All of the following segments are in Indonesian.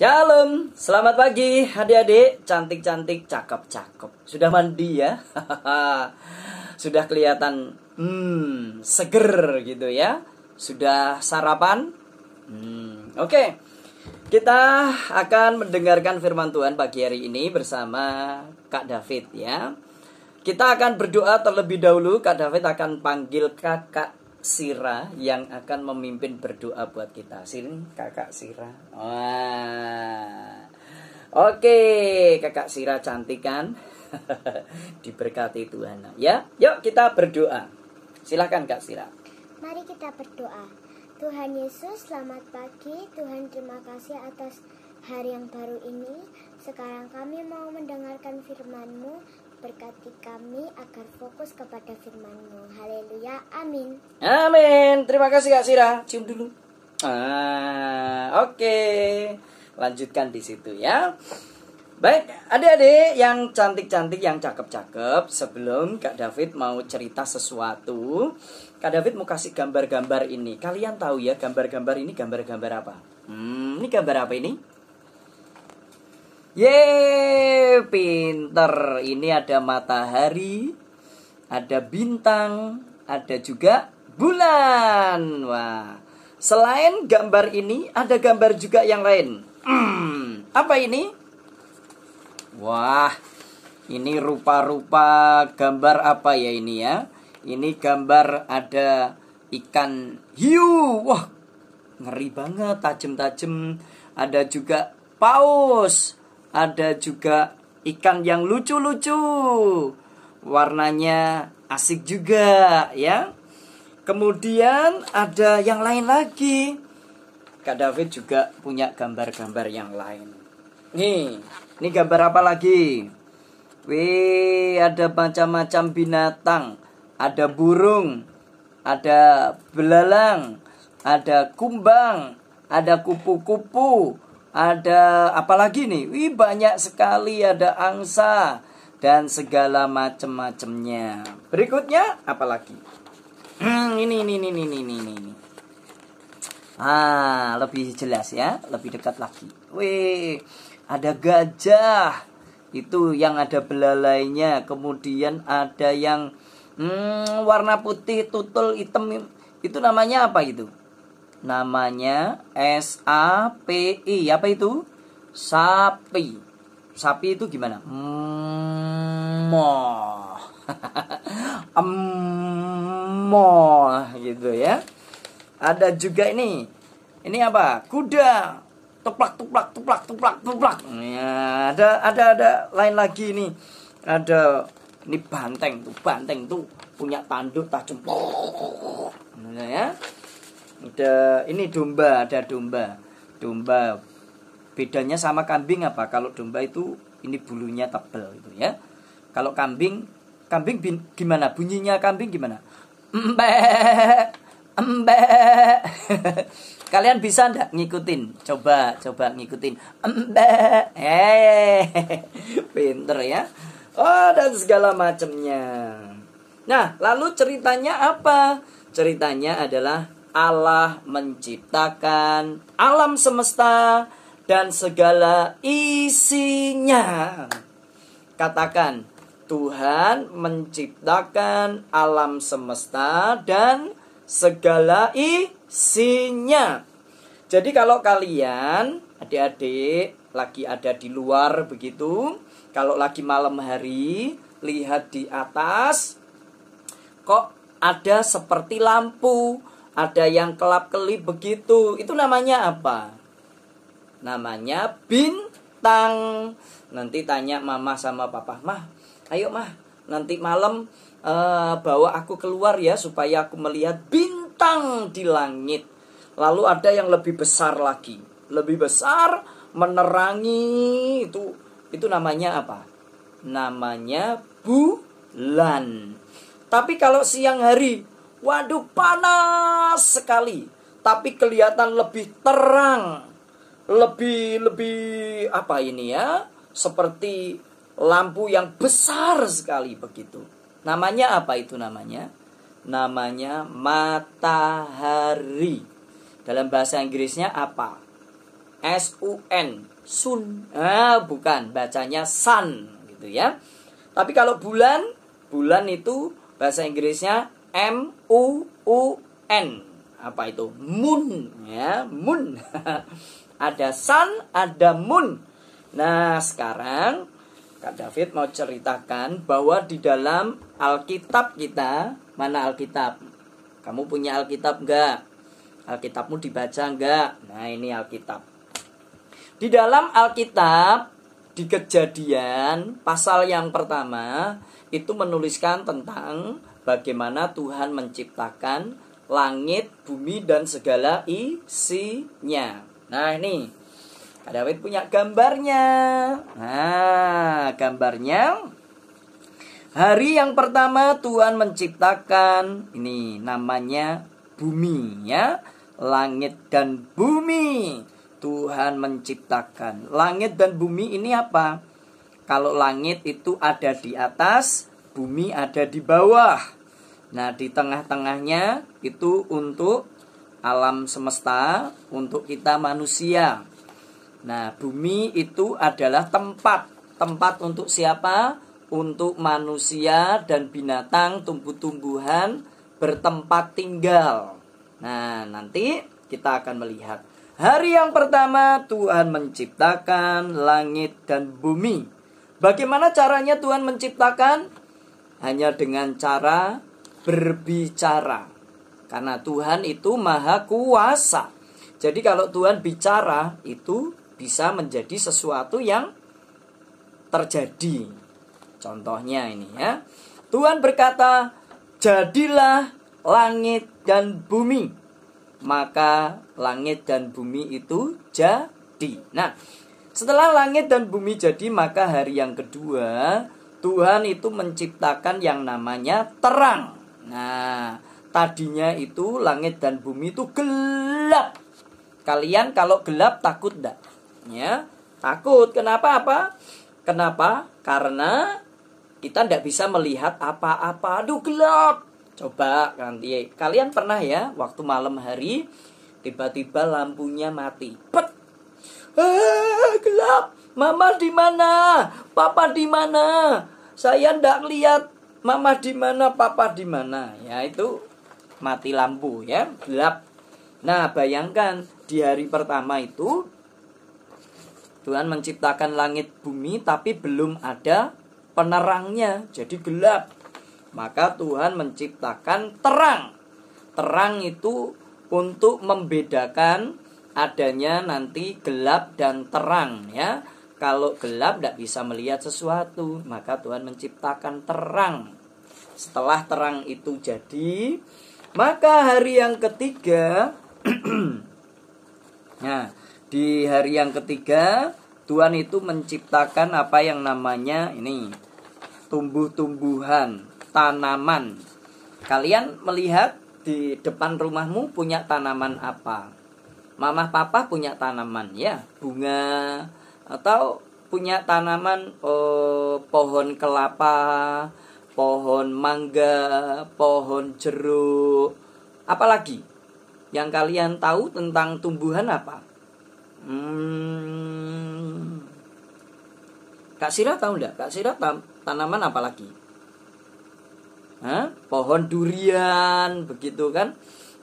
Shalom, selamat pagi adik-adik, cantik-cantik, cakep-cakep. Sudah mandi ya? Sudah kelihatan hmm, seger gitu ya? Sudah sarapan? Hmm, Oke, okay. kita akan mendengarkan firman Tuhan pagi hari ini bersama Kak David ya. Kita akan berdoa terlebih dahulu, Kak David akan panggil kakak Sira yang akan memimpin berdoa buat kita. Sini kakak Sira. Wah. Oke, kakak Sira cantik kan? Diberkati Tuhan. Ya, yuk kita berdoa. Silahkan Kak Sira. Mari kita berdoa. Tuhan Yesus, selamat pagi. Tuhan, terima kasih atas hari yang baru ini. Sekarang kami mau mendengarkan firman-Mu Berkati kami agar fokus kepada firman-Mu. Haleluya. Amin. Amin. Terima kasih Kak Sira. Cium dulu. Ah, oke. Okay. Lanjutkan di situ ya. Baik, adik-adik yang cantik-cantik, yang cakep-cakep, sebelum Kak David mau cerita sesuatu, Kak David mau kasih gambar-gambar ini. Kalian tahu ya, gambar-gambar ini gambar-gambar apa? Hmm, ini gambar apa ini? Ye, pinter. Ini ada matahari, ada bintang, ada juga bulan. Wah. Selain gambar ini, ada gambar juga yang lain. Hmm, apa ini? Wah, ini rupa-rupa gambar apa ya ini ya? Ini gambar ada ikan hiu. Wah, ngeri banget, tajem-tajem. Ada juga paus ada juga ikan yang lucu-lucu. Warnanya asik juga ya. Kemudian ada yang lain lagi. Kak David juga punya gambar-gambar yang lain. Nih, ini gambar apa lagi? Wih, ada macam-macam binatang. Ada burung, ada belalang, ada kumbang, ada kupu-kupu, ada apalagi nih wih banyak sekali ada angsa dan segala macam-macamnya berikutnya apalagi hmm, ini ini ini ini ini ini ah lebih jelas ya lebih dekat lagi wih ada gajah itu yang ada belalainya kemudian ada yang hmm, warna putih tutul hitam itu namanya apa gitu namanya S A P I apa itu sapi sapi itu gimana moh emoh gitu ya ada juga ini ini apa kuda tuplak tuplak tuplak tuplak tuplak ya, ada ada ada lain lagi ini ada ini banteng tuh banteng tuh punya tanduk tajam ada ini domba, ada domba. Domba bedanya sama kambing apa? Kalau domba itu ini bulunya tebel gitu ya. Kalau kambing, kambing bin, gimana? Bunyinya kambing gimana? embe embe Kalian bisa ndak ngikutin? Coba, coba ngikutin. embe hey. pinter ya. Oh, dan segala macamnya. Nah, lalu ceritanya apa? Ceritanya adalah Allah menciptakan alam semesta dan segala isinya. Katakan, Tuhan menciptakan alam semesta dan segala isinya. Jadi kalau kalian adik-adik lagi ada di luar begitu, kalau lagi malam hari lihat di atas kok ada seperti lampu ada yang kelap-kelip begitu. Itu namanya apa? Namanya bintang. Nanti tanya mama sama papa, "Mah, ayo mah, nanti malam uh, bawa aku keluar ya supaya aku melihat bintang di langit." Lalu ada yang lebih besar lagi. Lebih besar menerangi itu itu namanya apa? Namanya bulan. Tapi kalau siang hari Waduh panas sekali, tapi kelihatan lebih terang. Lebih lebih apa ini ya? Seperti lampu yang besar sekali begitu. Namanya apa itu namanya? Namanya matahari. Dalam bahasa Inggrisnya apa? S U N. Sun. Ah, bukan, bacanya sun gitu ya. Tapi kalau bulan, bulan itu bahasa Inggrisnya M U U N apa itu moon ya moon ada sun ada moon nah sekarang Kak David mau ceritakan bahwa di dalam Alkitab kita mana Alkitab kamu punya Alkitab enggak Alkitabmu dibaca enggak nah ini Alkitab di dalam Alkitab di kejadian pasal yang pertama itu menuliskan tentang bagaimana Tuhan menciptakan langit, bumi dan segala isinya. Nah, ini Kak David punya gambarnya. Nah, gambarnya Hari yang pertama Tuhan menciptakan ini namanya bumi ya, langit dan bumi. Tuhan menciptakan. Langit dan bumi ini apa? Kalau langit itu ada di atas, bumi ada di bawah. Nah, di tengah-tengahnya itu untuk alam semesta, untuk kita manusia. Nah, bumi itu adalah tempat. Tempat untuk siapa? Untuk manusia dan binatang, tumbuh-tumbuhan bertempat tinggal. Nah, nanti kita akan melihat. Hari yang pertama Tuhan menciptakan langit dan bumi. Bagaimana caranya Tuhan menciptakan? Hanya dengan cara berbicara. Karena Tuhan itu maha kuasa. Jadi kalau Tuhan bicara itu bisa menjadi sesuatu yang terjadi. Contohnya ini ya. Tuhan berkata, "Jadilah langit dan bumi." Maka langit dan bumi itu jadi. Nah, setelah langit dan bumi jadi, maka hari yang kedua Tuhan itu menciptakan yang namanya terang. Nah, tadinya itu langit dan bumi itu gelap. Kalian kalau gelap takut enggak? Ya, takut. Kenapa apa? Kenapa? Karena kita tidak bisa melihat apa-apa. Aduh gelap. Coba nanti kalian pernah ya waktu malam hari tiba-tiba lampunya mati. Pet. Ah, gelap. Mama di mana? Papa di mana? Saya ndak lihat mama di mana, papa di mana. Ya itu mati lampu ya, gelap. Nah, bayangkan di hari pertama itu Tuhan menciptakan langit bumi tapi belum ada penerangnya, jadi gelap. Maka Tuhan menciptakan terang. Terang itu untuk membedakan adanya nanti gelap dan terang ya kalau gelap tidak bisa melihat sesuatu, maka Tuhan menciptakan terang. Setelah terang itu jadi, maka hari yang ketiga Nah, di hari yang ketiga Tuhan itu menciptakan apa yang namanya ini tumbuh-tumbuhan, tanaman. Kalian melihat di depan rumahmu punya tanaman apa? Mama papa punya tanaman ya, bunga, atau punya tanaman eh, pohon kelapa, pohon mangga, pohon jeruk, apalagi yang kalian tahu tentang tumbuhan apa? Hmm, Kak Sira tahu nggak? Kak Sira tam tanaman apa lagi? Pohon durian, begitu kan?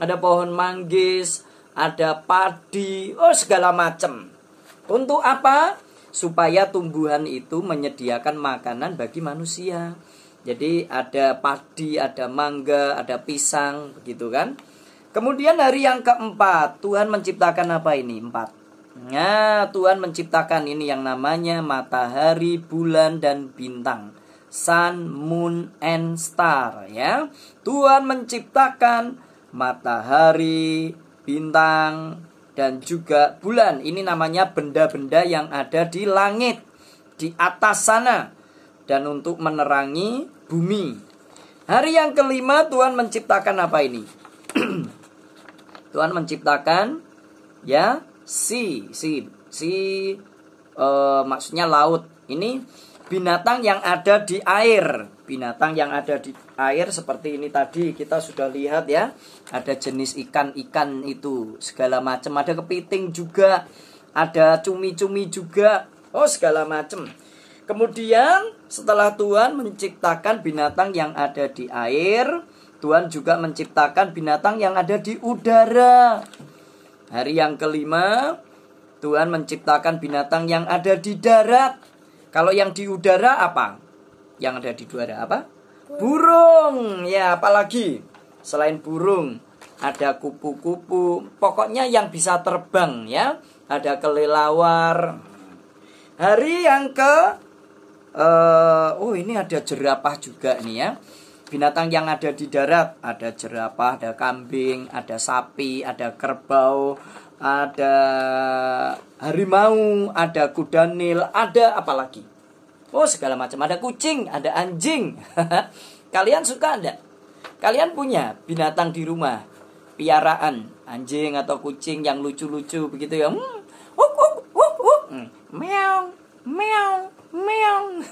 Ada pohon manggis, ada padi, oh segala macam. Untuk apa? Supaya tumbuhan itu menyediakan makanan bagi manusia. Jadi ada padi, ada mangga, ada pisang, begitu kan? Kemudian hari yang keempat, Tuhan menciptakan apa ini? Empat. Nah, Tuhan menciptakan ini yang namanya matahari, bulan, dan bintang. Sun, moon, and star ya. Tuhan menciptakan matahari, bintang, dan juga bulan. Ini namanya benda-benda yang ada di langit, di atas sana, dan untuk menerangi bumi. Hari yang kelima, Tuhan menciptakan apa ini? Tuhan menciptakan ya si si si e, maksudnya laut ini binatang yang ada di air binatang yang ada di air seperti ini tadi kita sudah lihat ya ada jenis ikan-ikan itu segala macam ada kepiting juga ada cumi-cumi juga oh segala macam kemudian setelah Tuhan menciptakan binatang yang ada di air Tuhan juga menciptakan binatang yang ada di udara hari yang kelima Tuhan menciptakan binatang yang ada di darat kalau yang di udara apa yang ada di udara apa burung ya apalagi selain burung ada kupu-kupu pokoknya yang bisa terbang ya ada kelelawar hari yang ke uh, oh ini ada jerapah juga nih ya binatang yang ada di darat ada jerapah ada kambing ada sapi ada kerbau ada harimau ada kuda nil ada apalagi Oh segala macam. Ada kucing, ada anjing. Kalian suka anda? Kalian punya binatang di rumah, piaraan, anjing atau kucing yang lucu-lucu begitu ya? Hmm, wuk, wuk, wuk, wuk. Hmm. meong, meong, meong.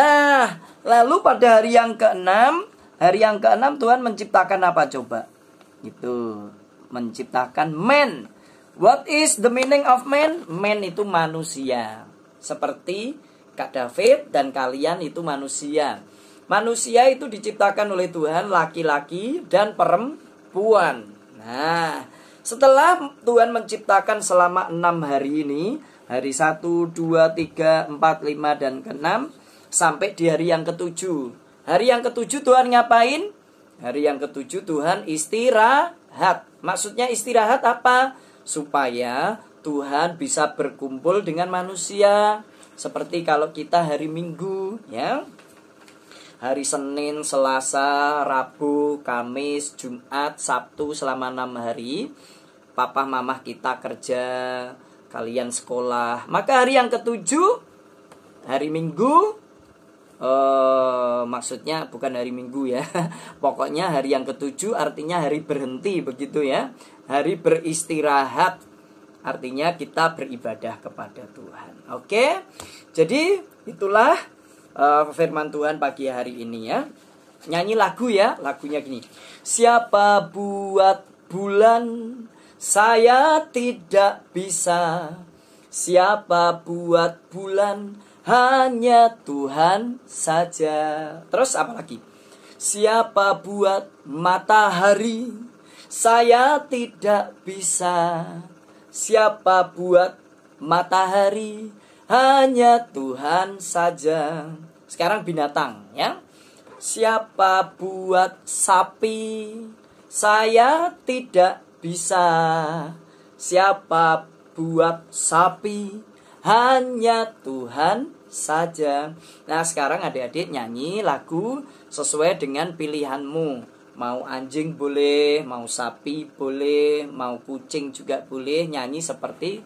nah, lalu pada hari yang keenam, hari yang keenam Tuhan menciptakan apa coba? itu menciptakan man. What is the meaning of man? Man itu manusia. Seperti Kak David dan kalian itu manusia. Manusia itu diciptakan oleh Tuhan laki-laki dan perempuan. Nah, setelah Tuhan menciptakan selama enam hari ini, hari 1, 2, 3, 4, 5, dan ke-6, sampai di hari yang ketujuh. Hari yang ketujuh Tuhan ngapain? Hari yang ketujuh Tuhan istirahat. Maksudnya istirahat apa? Supaya Tuhan bisa berkumpul dengan manusia. Seperti kalau kita hari Minggu ya. Hari Senin, Selasa, Rabu, Kamis, Jumat, Sabtu selama enam hari Papa mamah kita kerja Kalian sekolah Maka hari yang ketujuh Hari Minggu Uh, maksudnya bukan hari Minggu ya. Pokoknya hari yang ketujuh artinya hari berhenti begitu ya. Hari beristirahat Artinya kita beribadah kepada Tuhan. Oke. Jadi itulah uh, firman Tuhan pagi hari ini ya. Nyanyi lagu ya, lagunya gini. Siapa buat bulan saya tidak bisa. Siapa buat bulan hanya Tuhan saja. Terus apa lagi? Siapa buat matahari? Saya tidak bisa. Siapa buat matahari? Hanya Tuhan saja. Sekarang binatang ya. Siapa buat sapi? Saya tidak bisa. Siapa buat sapi? Hanya Tuhan saja. Nah, sekarang adik-adik nyanyi lagu sesuai dengan pilihanmu mau anjing boleh, mau sapi boleh, mau kucing juga boleh nyanyi seperti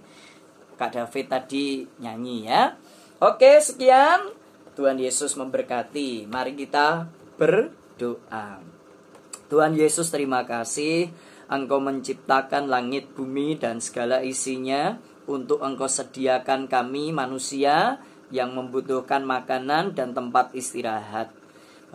Kak David tadi nyanyi ya. Oke, sekian. Tuhan Yesus memberkati. Mari kita berdoa. Tuhan Yesus terima kasih Engkau menciptakan langit bumi dan segala isinya untuk Engkau sediakan kami manusia yang membutuhkan makanan dan tempat istirahat.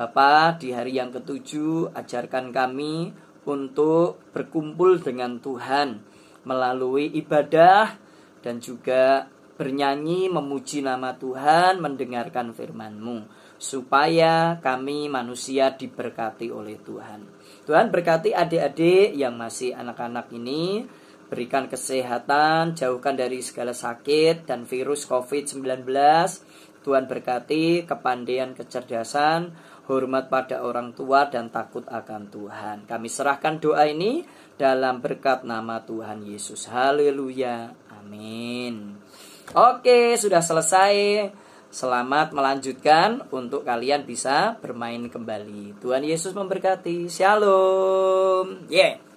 Bapa, di hari yang ketujuh ajarkan kami untuk berkumpul dengan Tuhan melalui ibadah dan juga bernyanyi memuji nama Tuhan, mendengarkan firman-Mu supaya kami manusia diberkati oleh Tuhan. Tuhan berkati adik-adik yang masih anak-anak ini, berikan kesehatan, jauhkan dari segala sakit dan virus COVID-19. Tuhan berkati kepandaian kecerdasan hormat pada orang tua dan takut akan Tuhan. Kami serahkan doa ini dalam berkat nama Tuhan Yesus. Haleluya. Amin. Oke, sudah selesai. Selamat melanjutkan untuk kalian bisa bermain kembali. Tuhan Yesus memberkati. Shalom. Yeah.